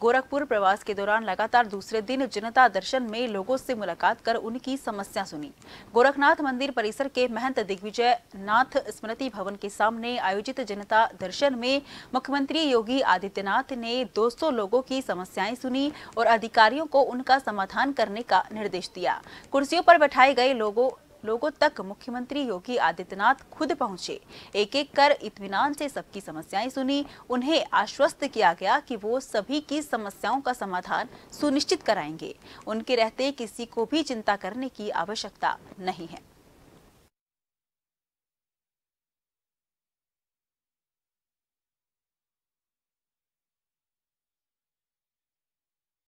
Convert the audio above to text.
गोरखपुर प्रवास के दौरान लगातार दूसरे दिन जनता दर्शन में लोगों से मुलाकात कर उनकी समस्या सुनी गोरखनाथ मंदिर परिसर के महंत दिग्विजय नाथ स्मृति भवन के सामने आयोजित जनता दर्शन में मुख्यमंत्री योगी आदित्यनाथ ने 200 लोगों की समस्याएं सुनी और अधिकारियों को उनका समाधान करने का निर्देश दिया कुर्सियों पर बैठाए गए लोगों लोगों तक मुख्यमंत्री योगी आदित्यनाथ खुद पहुंचे एक एक कर इतमान से सबकी समस्याएं सुनी उन्हें आश्वस्त किया गया कि वो सभी की समस्याओं का समाधान सुनिश्चित कराएंगे उनके रहते किसी को भी चिंता करने की आवश्यकता नहीं है